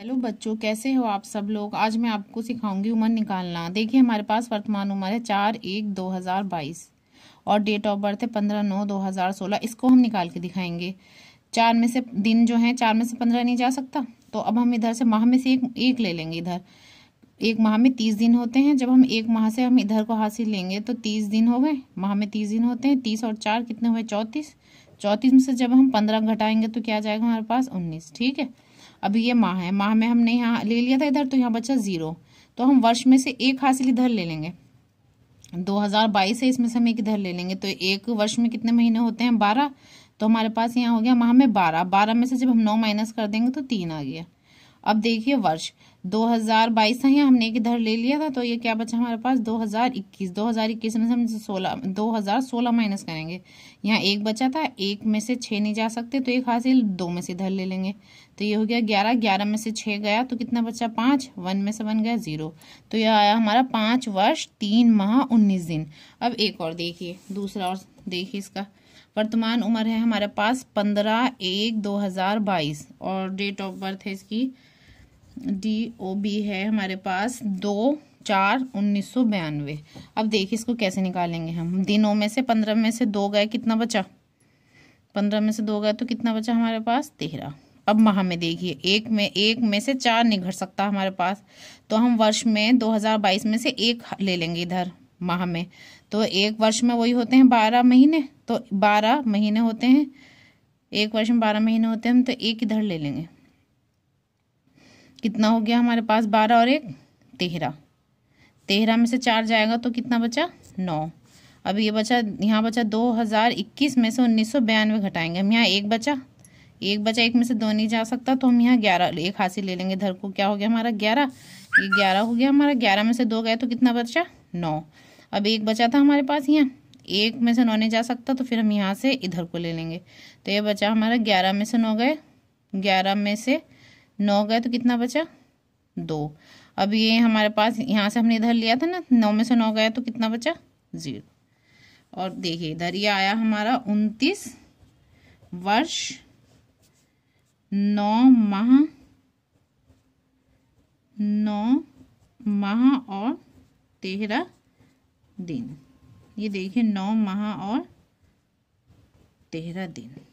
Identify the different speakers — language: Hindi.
Speaker 1: हेलो बच्चों कैसे हो आप सब लोग आज मैं आपको सिखाऊंगी उम्र निकालना देखिए हमारे पास वर्तमान उम्र है चार एक दो हज़ार बाईस और डेट ऑफ बर्थ है पंद्रह नौ दो हज़ार सोलह इसको हम निकाल के दिखाएंगे चार में से दिन जो है चार में से पंद्रह नहीं जा सकता तो अब हम इधर से माह में से एक एक ले लेंगे इधर एक माह में तीस दिन होते हैं जब हम एक माह से हम इधर को हासिल लेंगे तो तीस दिन हो गए माह में तीस दिन होते हैं तीस और चार कितने हुए चौंतीस चौंतीस में से जब हम पंद्रह घटाएंगे तो क्या जाएगा हमारे पास उन्नीस ठीक है अभी ये माह है माह में हमने यहाँ ले लिया था इधर तो यहाँ बचा ज़ीरो तो हम वर्ष में से एक हासिल इधर ले लेंगे 2022 है इसमें से हम एक इधर ले लेंगे तो एक वर्ष में कितने महीने होते हैं बारह तो हमारे पास यहाँ हो गया माह में बारह बारह में से जब हम नौ माइनस कर देंगे तो तीन आ गया अब देखिए वर्ष 2022 है हमने एक इधर ले लिया था तो ये क्या बचा हमारे पास 2021 2021 में से हम सोलह दो हजार सोलह माइनस करेंगे यहाँ एक बचा था एक में से छः नहीं जा सकते तो एक हासिल दो में से इधर ले लेंगे तो ये हो गया ग्यारह ग्यारह में से छः गया तो कितना बचा पाँच वन में से बन गया ज़ीरो तो यह आया हमारा पाँच वर्ष तीन माह उन्नीस दिन अब एक और देखिए दूसरा और देखिए इसका वर्तमान उम्र है हमारे पास पंद्रह एक दो हज़ार बाईस और डेट ऑफ बर्थ है इसकी डी ओ बी है हमारे पास दो चार उन्नीस सौ बयानवे अब देखिए इसको कैसे निकालेंगे हम दिनों में से पंद्रह में से दो गए कितना बचा पंद्रह में से दो गए तो कितना बचा हमारे पास तेरह अब माह में देखिए एक में एक में से चार नहीं घट सकता हमारे पास तो हम वर्ष में 2022 में से एक ले लेंगे इधर माह में तो एक वर्ष में वही होते हैं बारह महीने तो बारह महीने होते हैं एक वर्ष में बारह महीने होते हैं हम तो एक इधर ले लेंगे कितना हो गया हमारे पास बारह और एक तेरह तेरह में से चार जाएगा तो कितना बचा नौ अब ये बचा यहाँ बचा दो हज़ार इक्कीस में से उन्नीस सौ बयानवे घटाएंगे हम यहाँ एक बचा एक बचा एक में से दो नहीं जा सकता तो हम यहाँ ग्यारह एक हासिल ले लेंगे धर को क्या हो गया हमारा ग्यारह ये ग्यारह हो गया हमारा ग्यारह में से दो गए तो कितना बचा नौ अब एक बचा था हमारे पास यहाँ एक में से नौ नहीं जा सकता तो फिर हम यहाँ से इधर को ले लेंगे तो ये बचा हमारा ग्यारह में से नौ गए ग्यारह में से नौ गए तो कितना बचा दो अब ये हमारे पास यहाँ से हमने इधर लिया था ना नौ में से नौ गया तो कितना बचा ज़ीरो और देखिए इधर ये आया हमारा उनतीस वर्ष नौ माह नौ माह और तेरह दिन ये देखिए नौ माह और तेरह दिन